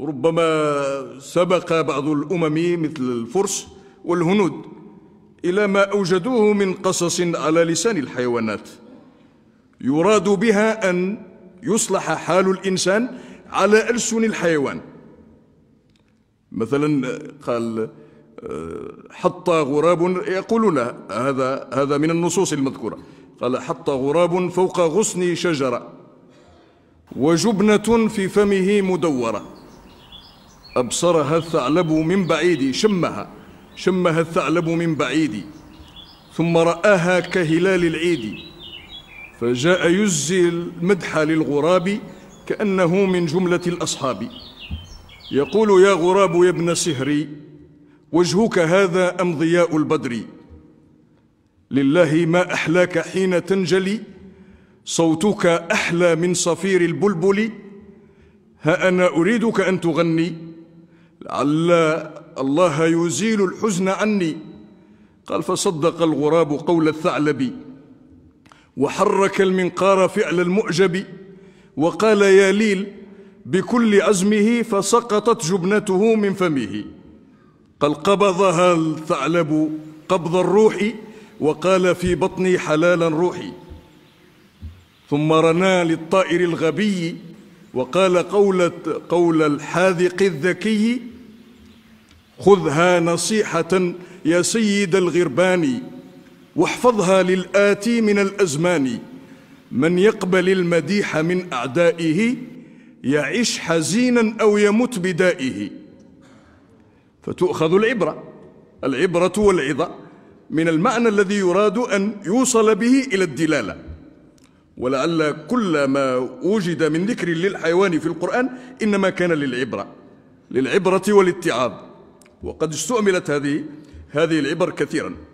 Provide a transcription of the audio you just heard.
وربما سبق بعض الامم مثل الفرس والهنود الى ما اوجدوه من قصص على لسان الحيوانات يراد بها ان يصلح حال الانسان على السن الحيوان مثلا قال آه، حط غراب يقولون هذا هذا من النصوص المذكوره قال حط غراب فوق غصن شجره وجبنه في فمه مدوره أبصرها الثعلب من بعيد شمها شمها الثعلب من بعيد ثم رآها كهلال العيد فجاء يزي المدح للغراب كأنه من جملة الأصحاب يقول يا غراب يا ابن سهري وجهك هذا أم ضياء البدر لله ما أحلاك حين تنجلي صوتك أحلى من صفير البلبل ها أنا أريدك أن تغني لعل الله يزيل الحزن عني قال فصدق الغراب قول الثعلب وحرك المنقار فعل المعجب وقال يا ليل بكل عزمه فسقطت جبنته من فمه قال قبضها الثعلب قبض الروح وقال في بطني حلالا روحي ثم رنا للطائر الغبي وقال قول قول الحاذق الذكي خذها نصيحة يا سيد الغربان واحفظها للآتي من الأزمان من يقبل المديح من أعدائه يعيش حزينا أو يمت بدائه فتؤخذ العبرة العبرة والعظة من المعنى الذي يراد أن يوصل به إلى الدلالة ولعل كل ما وجد من ذكر للحيوان في القرآن إنما كان للعبرة للعبرة والاتعاظ وقد استعملت هذه هذه العبر كثيرا